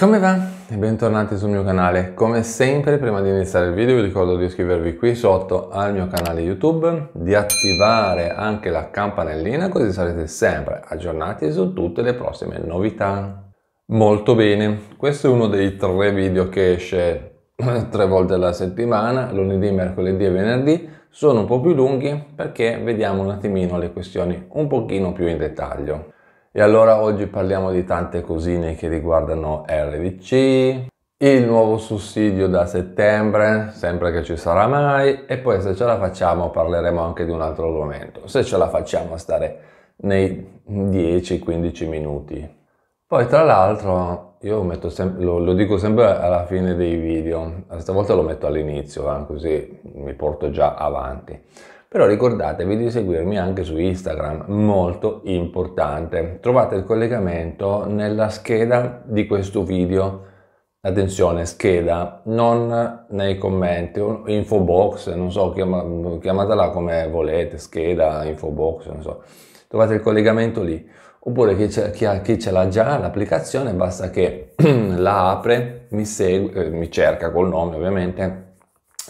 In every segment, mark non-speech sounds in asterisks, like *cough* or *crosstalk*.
Come va? E bentornati sul mio canale. Come sempre, prima di iniziare il video vi ricordo di iscrivervi qui sotto al mio canale YouTube, di attivare anche la campanellina così sarete sempre aggiornati su tutte le prossime novità. Molto bene, questo è uno dei tre video che esce *clears throat* tre volte alla settimana, lunedì, mercoledì e venerdì. Sono un po' più lunghi perché vediamo un attimino le questioni un pochino più in dettaglio. E allora oggi parliamo di tante cosine che riguardano RDC, il nuovo sussidio da settembre, sempre che ci sarà mai, e poi se ce la facciamo parleremo anche di un altro argomento, se ce la facciamo a stare nei 10-15 minuti. Poi tra l'altro io sem- lo, lo, dico sempre alla fine dei video, stavolta lo metto all'inizio, eh, così mi porto già avanti però ricordatevi di seguirmi anche su Instagram, molto importante. Trovate il collegamento nella scheda di questo video. Attenzione, scheda, non nei commenti, info box, non so, chiamatela come volete, scheda, info box, non so. Trovate il collegamento lì. Oppure chi ce, chi ha, chi ce l'ha già l'applicazione, basta che *clears throat* la apre, mi, segue, eh, mi cerca col nome ovviamente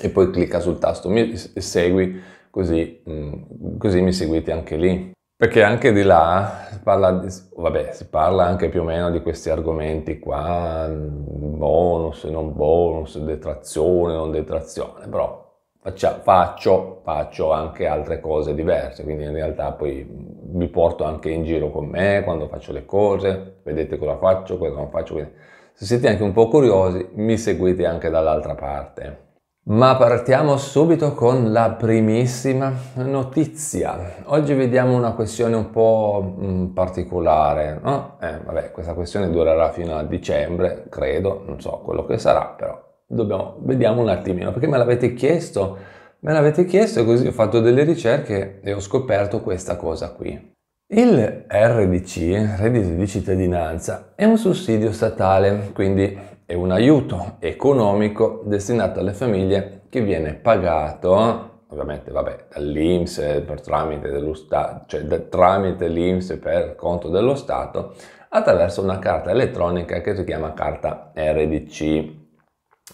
e poi clicca sul tasto mi segui così, mm, così mi seguite anche lì. Perché anche di là si parla, di, vabbè, si parla anche più o meno di questi argomenti qua, mm, bonus, non bonus, detrazione, non detrazione, però Faccia, faccio, faccio, anche altre cose diverse, quindi in realtà poi mm, vi porto anche in giro con me quando faccio le cose, vedete cosa faccio, cosa non faccio. Quindi, se siete anche un po' curiosi, mi seguite anche dall'altra parte. Ma partiamo subito con la primissima notizia. Oggi vediamo una questione un po' mm, particolare, no? eh, vabbè, questa questione durerà fino a dicembre, credo, non so quello che sarà, però dobbiamo, vediamo un attimino, perché me l'avete chiesto, me l'avete chiesto e così ho fatto delle ricerche e ho scoperto questa cosa qui. Il RDC, reddito di cittadinanza, è un sussidio statale, quindi è un aiuto economico destinato alle famiglie che viene pagato ovviamente vabbè, dall'Inps per tramite, dello Stato cioè, da, tramite l'Inps per conto dello Stato attraverso una carta elettronica che si chiama carta RDC.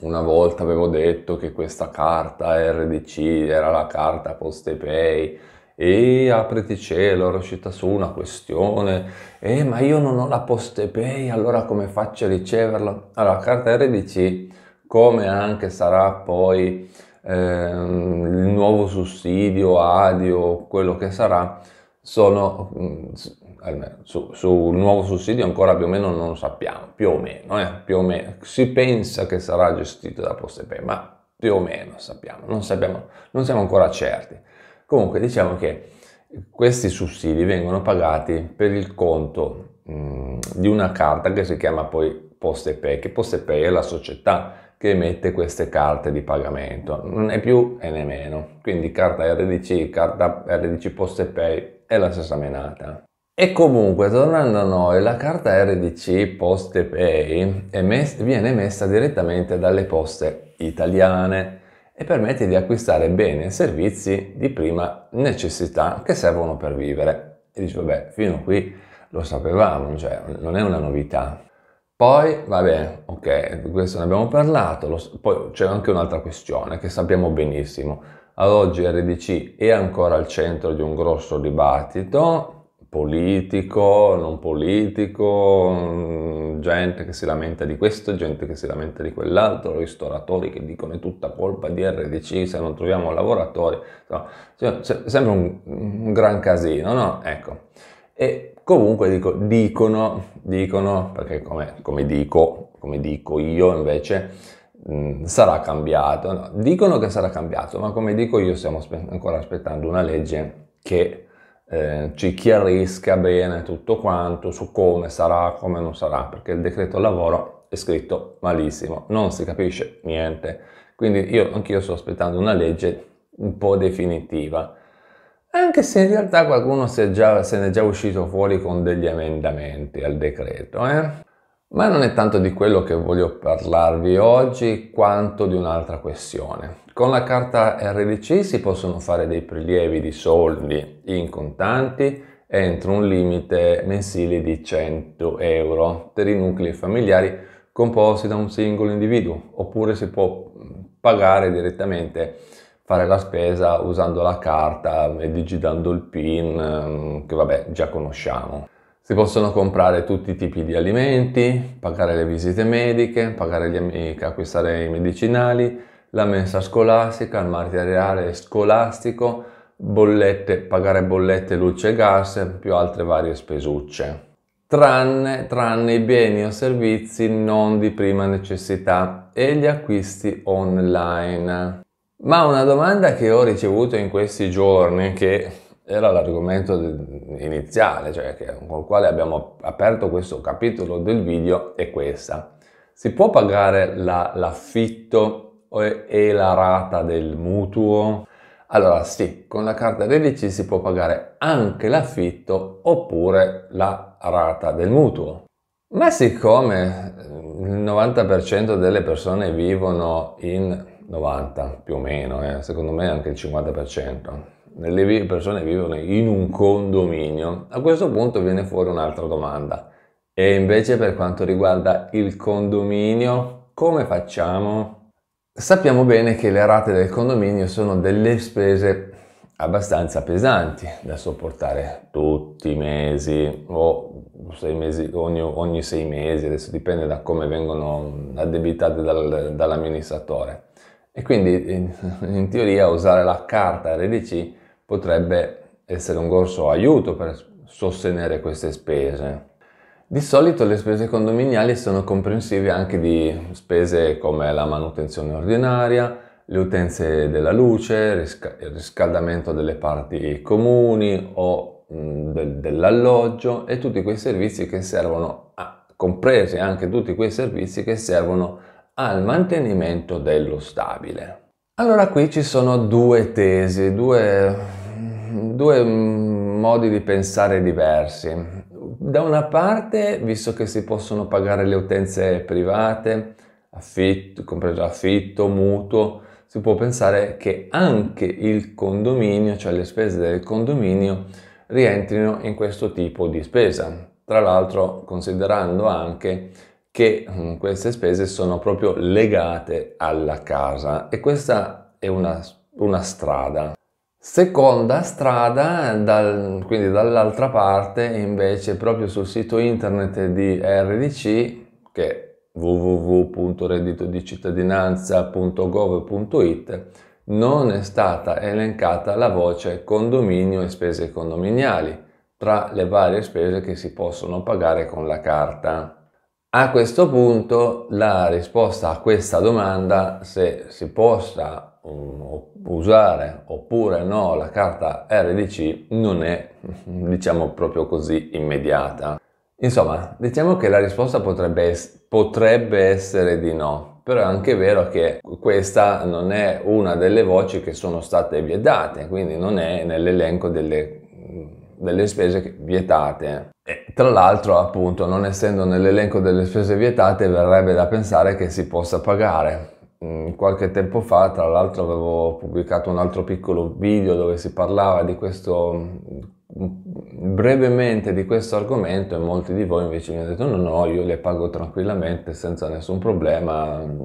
Una volta avevo detto che questa carta RDC era la carta Postepay, e apriti cielo, ero uscita su una questione, e ma io non ho la poste pay, allora come faccio a riceverla? Allora, carta RDC, come anche sarà poi ehm, il nuovo sussidio, adio, quello che sarà, sono, mm, almeno sul su nuovo sussidio ancora più o meno non lo sappiamo, più o meno, eh, più o meno, si pensa che sarà gestito da poste pay, ma più o meno sappiamo, non sappiamo, non siamo ancora certi Comunque diciamo che questi sussidi vengono pagati per il conto mh, mm, di una carta che si chiama poi Poste Pay, che Poste Pay è la società che emette queste carte di pagamento, non è più e né meno. Quindi carta RDC, carta RDC Poste Pay è la stessa menata. E comunque, tornando a noi, la carta RDC Poste Pay viene emessa direttamente dalle poste italiane e permette di acquistare beni e servizi di prima necessità che servono per vivere. E dici, vabbè, fino a qui lo sapevamo, cioè non è una novità. Poi, vabbè, ok, di questo ne abbiamo parlato, lo, poi c'è anche un'altra questione che sappiamo benissimo. Ad oggi RDC è ancora al centro di un grosso dibattito, politico, non politico, mm, gente che si lamenta di questo, gente che si lamenta di quell'altro, ristoratori che dicono è tutta colpa di RDC se non troviamo lavoratori, no, cioè, sembra un, un, gran casino, no? Ecco. E comunque dico, dicono, dicono, perché come, come, dico, come dico io invece, mm, sarà cambiato, no? dicono che sarà cambiato, ma come dico io stiamo spe- ancora aspettando una legge che eh, ci chiarisca bene tutto quanto su come sarà, come non sarà, perché il decreto lavoro è scritto malissimo, non si capisce niente. Quindi io anch'io sto aspettando una legge un po' definitiva, anche se in realtà qualcuno già, se ne è già uscito fuori con degli emendamenti al decreto. Eh? Ma non è tanto di quello che voglio parlarvi oggi quanto di un'altra questione. Con la carta RDC si possono fare dei prelievi di soldi in contanti entro un limite mensile di 100 euro per i nuclei familiari composti da un singolo individuo oppure si può pagare direttamente fare la spesa usando la carta e digitando il PIN ehm, che vabbè già conosciamo. Si possono comprare tutti i tipi di alimenti, pagare le visite mediche, pagare gli amici, acquistare i medicinali, la mensa scolastica, il materiale scolastico, bollette, pagare bollette, luce e gas, più altre varie spesucce. Tranne, tranne i beni o servizi non di prima necessità e gli acquisti online. Ma una domanda che ho ricevuto in questi giorni, che era l'argomento iniziale, cioè con il quale abbiamo aperto questo capitolo del video, è questa. Si può pagare la, l'affitto e la rata del mutuo? Allora sì, con la carta RDC si può pagare anche l'affitto oppure la rata del mutuo. Ma siccome eh, il 90% delle persone vivono in 90 più o meno, eh, secondo me anche il 50%, le persone vivono in un condominio, a questo punto viene fuori un'altra domanda. E invece per quanto riguarda il condominio, come facciamo? Sappiamo bene che le rate del condominio sono delle spese abbastanza pesanti da sopportare tutti i mesi o sei mesi, ogni, ogni, sei mesi, adesso dipende da come vengono addebitate dal, dall'amministratore. E quindi in, in teoria usare la carta RDC potrebbe essere un grosso aiuto per sostenere queste spese. Di solito le spese condominiali sono comprensive anche di spese come la manutenzione ordinaria, le utenze della luce, il riscaldamento delle parti comuni o mm, dell'alloggio e tutti quei servizi che servono, a, compresi anche tutti quei servizi che servono al mantenimento dello stabile. Allora qui ci sono due tesi, due, due modi di pensare diversi. Da una parte, visto che si possono pagare le utenze private, affitto, compreso affitto, mutuo, si può pensare che anche il condominio, cioè le spese del condominio, rientrino in questo tipo di spesa. Tra l'altro considerando anche che mm, queste spese sono proprio legate alla casa e questa è una, una strada. Seconda strada, dal, quindi dall'altra parte, invece proprio sul sito internet di RDC, che è www.redditodicittadinanza.gov.it, non è stata elencata la voce condominio e spese condominiali tra le varie spese che si possono pagare con la carta. A questo punto la risposta a questa domanda, se si possa mm, usare oppure no la carta RDC, non è *laughs* diciamo proprio così immediata. Insomma, diciamo che la risposta potrebbe, potrebbe essere di no, però è anche vero che questa non è una delle voci che sono state vietate, quindi non è nell'elenco delle, mm, delle spese vietate e tra l'altro, appunto, non essendo nell'elenco delle spese vietate, verrebbe da pensare che si possa pagare. Mm, qualche tempo fa, tra l'altro, avevo pubblicato un altro piccolo video dove si parlava di questo mm, brevemente di questo argomento e molti di voi invece mi hanno detto no no io le pago tranquillamente senza nessun problema mm,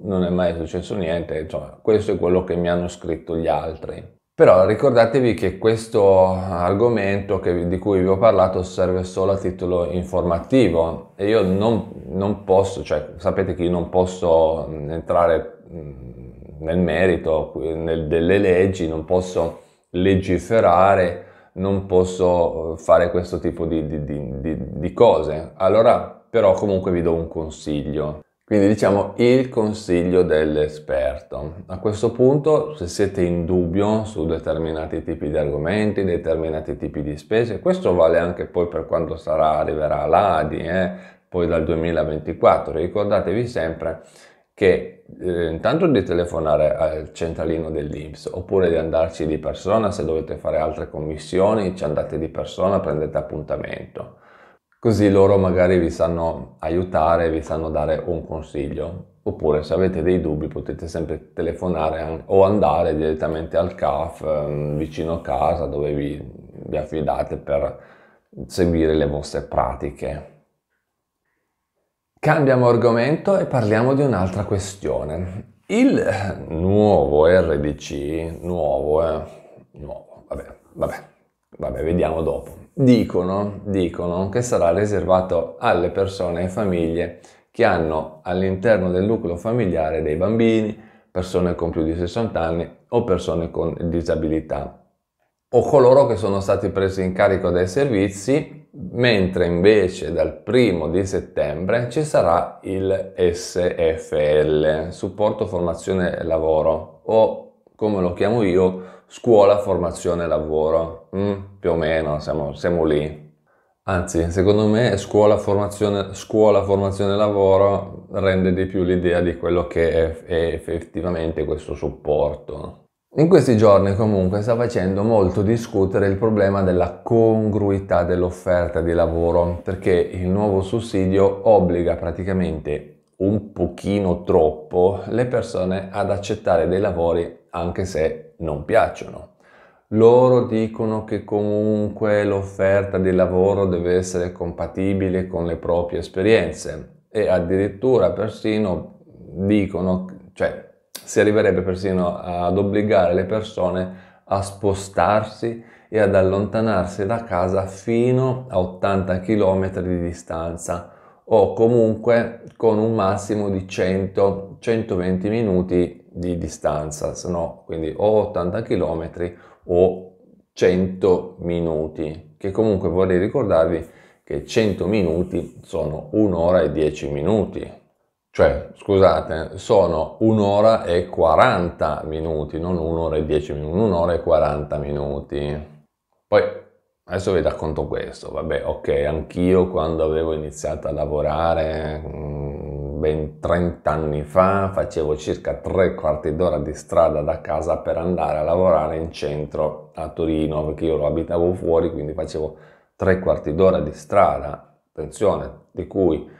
non è mai successo niente insomma questo è quello che mi hanno scritto gli altri però ricordatevi che questo argomento che, di cui vi ho parlato serve solo a titolo informativo e io non, non posso, cioè sapete che io non posso mm, entrare mm, nel merito nel, delle leggi, non posso legiferare, non posso eh, fare questo tipo di, di, di, di cose. Allora però comunque vi do un consiglio. Quindi diciamo il consiglio dell'esperto. A questo punto, se siete in dubbio su determinati tipi di argomenti, determinati tipi di spese, questo vale anche poi per quando sarà, arriverà l'ADI, eh, poi dal 2024, ricordatevi sempre che eh, intanto di telefonare al centralino dell'Inps oppure di andarci di persona se dovete fare altre commissioni, ci andate di persona, prendete appuntamento così loro magari vi sanno aiutare, vi sanno dare un consiglio. Oppure se avete dei dubbi potete sempre telefonare o andare direttamente al CAF ehm, vicino a casa dove vi, vi affidate per seguire le vostre pratiche. Cambiamo argomento e parliamo di un'altra questione. Il nuovo RDC, nuovo, eh, nuovo, vabbè, vabbè, Vabbè, vediamo dopo. Dicono, dicono che sarà riservato alle persone e famiglie che hanno all'interno del nucleo familiare dei bambini, persone con più di 60 anni o persone con disabilità o coloro che sono stati presi in carico dai servizi, mentre invece dal primo di settembre ci sarà il SFL, supporto formazione lavoro o come lo chiamo io scuola, formazione, lavoro, mm, più o meno siamo, siamo, lì. Anzi, secondo me scuola, formazione, scuola, formazione, lavoro rende di più l'idea di quello che è, è effettivamente questo supporto. In questi giorni comunque sta facendo molto discutere il problema della congruità dell'offerta di lavoro perché il nuovo sussidio obbliga praticamente un pochino troppo le persone ad accettare dei lavori anche se non piacciono. Loro dicono che comunque l'offerta di lavoro deve essere compatibile con le proprie esperienze e addirittura persino dicono, cioè si arriverebbe persino ad obbligare le persone a spostarsi e ad allontanarsi da casa fino a 80 km di distanza o comunque con un massimo di 100-120 minuti di distanza, no? quindi o 80 km o 100 minuti, che comunque vorrei ricordarvi che 100 minuti sono un'ora e 10 minuti, cioè scusate, sono un'ora e 40 minuti, non un'ora e 10 minuti, un'ora e 40 minuti. Poi adesso vi racconto questo, vabbè, ok, anch'io quando avevo iniziato a lavorare mm, ben 30 anni fa facevo circa tre quarti d'ora di strada da casa per andare a lavorare in centro a Torino perché io lo abitavo fuori quindi facevo tre quarti d'ora di strada attenzione di cui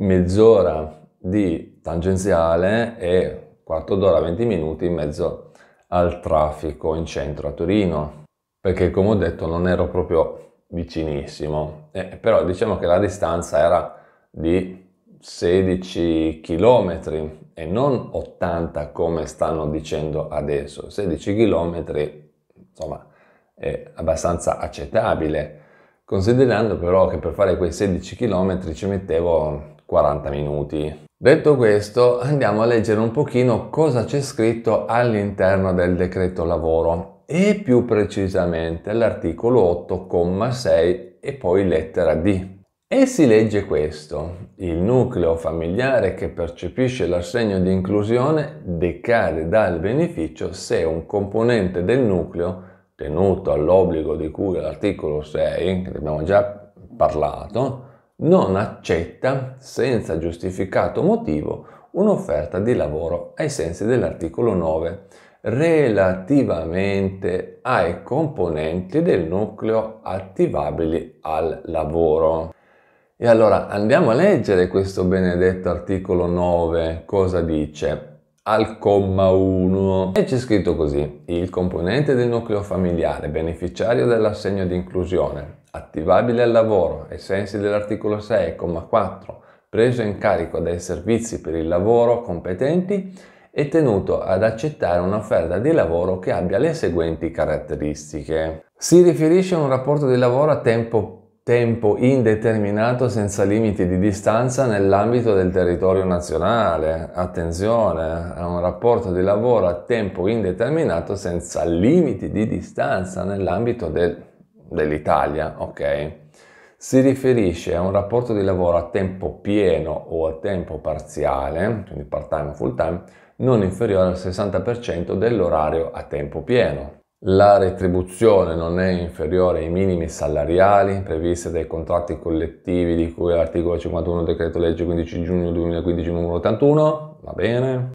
mezz'ora di tangenziale e quarto d'ora 20 minuti in mezzo al traffico in centro a Torino perché come ho detto non ero proprio vicinissimo eh, però diciamo che la distanza era di 16 km e non 80 come stanno dicendo adesso. 16 km insomma è abbastanza accettabile, considerando però che per fare quei 16 km ci mettevo 40 minuti. Detto questo, andiamo a leggere un pochino cosa c'è scritto all'interno del decreto lavoro e più precisamente l'articolo 8,6 e poi lettera D e si legge questo, il nucleo familiare che percepisce l'assegno di inclusione decade dal beneficio se un componente del nucleo, tenuto all'obbligo di cui l'articolo 6, che abbiamo già parlato, non accetta senza giustificato motivo un'offerta di lavoro ai sensi dell'articolo 9 relativamente ai componenti del nucleo attivabili al lavoro. E allora andiamo a leggere questo benedetto articolo 9, cosa dice? Al comma 1 e c'è scritto così, il componente del nucleo familiare beneficiario dell'assegno di inclusione, attivabile al lavoro ai sensi dell'articolo 6, comma 4, preso in carico dai servizi per il lavoro competenti, è tenuto ad accettare un'offerta di lavoro che abbia le seguenti caratteristiche. Si riferisce a un rapporto di lavoro a tempo tempo indeterminato senza limiti di distanza nell'ambito del territorio nazionale. Attenzione, è un rapporto di lavoro a tempo indeterminato senza limiti di distanza nell'ambito del, dell'Italia, ok? Si riferisce a un rapporto di lavoro a tempo pieno o a tempo parziale, quindi part time o full time, non inferiore al 60% dell'orario a tempo pieno la retribuzione non è inferiore ai minimi salariali previsti dai contratti collettivi di cui l'articolo 51 del decreto legge 15 giugno 2015 numero 81, va bene?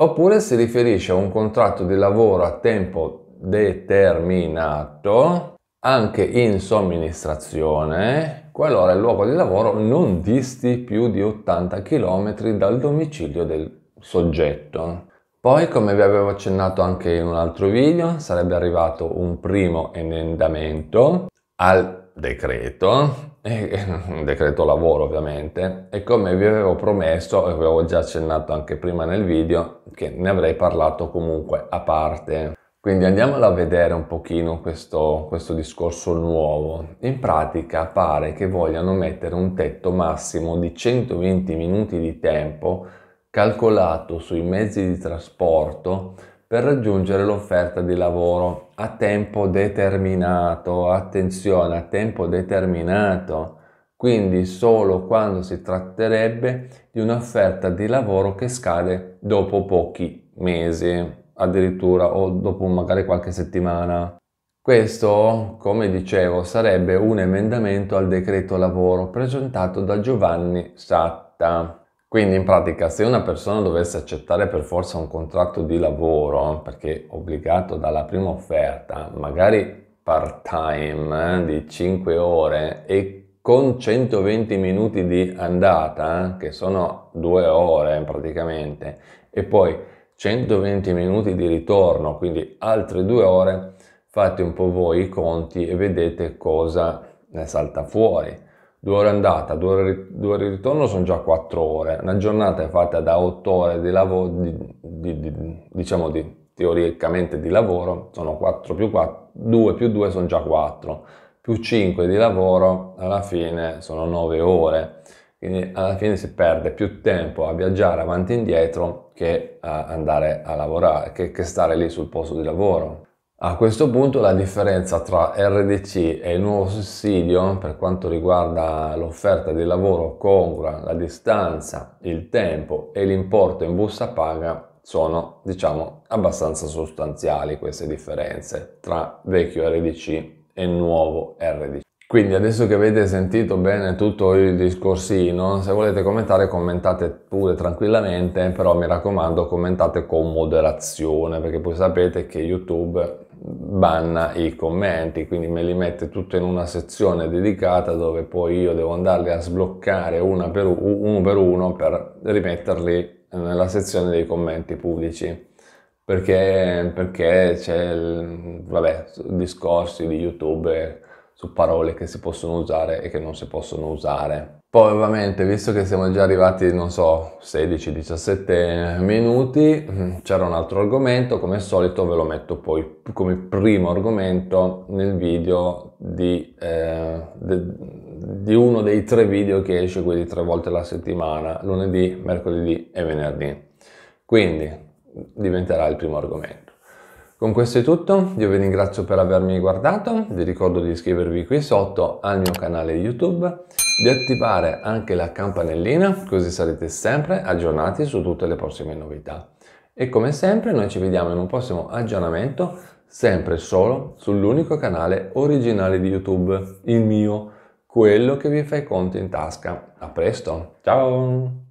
Oppure si riferisce a un contratto di lavoro a tempo determinato anche in somministrazione qualora il luogo di lavoro non disti più di 80 km dal domicilio del soggetto. Poi, come vi avevo accennato anche in un altro video, sarebbe arrivato un primo emendamento al decreto, *laughs* un decreto lavoro ovviamente, e come vi avevo promesso, e avevo già accennato anche prima nel video, che ne avrei parlato comunque a parte. Quindi andiamolo a vedere un pochino questo, questo discorso nuovo. In pratica pare che vogliano mettere un tetto massimo di 120 minuti di tempo calcolato sui mezzi di trasporto per raggiungere l'offerta di lavoro a tempo determinato, attenzione, a tempo determinato, quindi solo quando si tratterebbe di un'offerta di lavoro che scade dopo pochi mesi, addirittura o dopo magari qualche settimana. Questo, come dicevo, sarebbe un emendamento al decreto lavoro presentato da Giovanni Satta. Quindi in pratica se una persona dovesse accettare per forza un contratto di lavoro, perché obbligato dalla prima offerta, magari part time eh, di 5 ore e con 120 minuti di andata, che sono 2 ore praticamente, e poi 120 minuti di ritorno, quindi altre 2 ore, fate un po' voi i conti e vedete cosa ne salta fuori due ore andata, due ore, due ore ritorno sono già quattro ore. Una giornata è fatta da otto ore di lavoro, di, di, di, diciamo teoricamente di lavoro, sono 4 più 4, 2 più 2 sono già 4, più 5 di lavoro alla fine sono 9 ore. Quindi alla fine si perde più tempo a viaggiare avanti e indietro che a andare a lavorare, che, che stare lì sul posto di lavoro. A questo punto la differenza tra RDC e il nuovo sussidio per quanto riguarda l'offerta di lavoro congrua, la distanza, il tempo e l'importo in busta paga sono diciamo abbastanza sostanziali queste differenze tra vecchio RDC e nuovo RDC. Quindi adesso che avete sentito bene tutto il discorsino, se volete commentare commentate pure tranquillamente, però mi raccomando commentate con moderazione perché poi sapete che YouTube banna i commenti, quindi me li mette tutto in una sezione dedicata dove poi io devo andarli a sbloccare per uno per uno per rimetterli nella sezione dei commenti pubblici. Perché, perché c'è il, vabbè, discorsi di YouTube su parole che si possono usare e che non si possono usare. Poi ovviamente, visto che siamo già arrivati, non so, 16-17 minuti, mm, c'era un altro argomento, come al solito ve lo metto poi come primo argomento nel video di, eh, de, di uno dei tre video che esce, quindi tre volte alla settimana, lunedì, mercoledì e venerdì. Quindi diventerà il primo argomento. Con questo è tutto, io vi ringrazio per avermi guardato, vi ricordo di iscrivervi qui sotto al mio canale YouTube, di attivare anche la campanellina così sarete sempre aggiornati su tutte le prossime novità. E come sempre noi ci vediamo in un prossimo aggiornamento sempre solo sull'unico canale originale di YouTube, il mio, quello che vi fa i conti in tasca. A presto, ciao!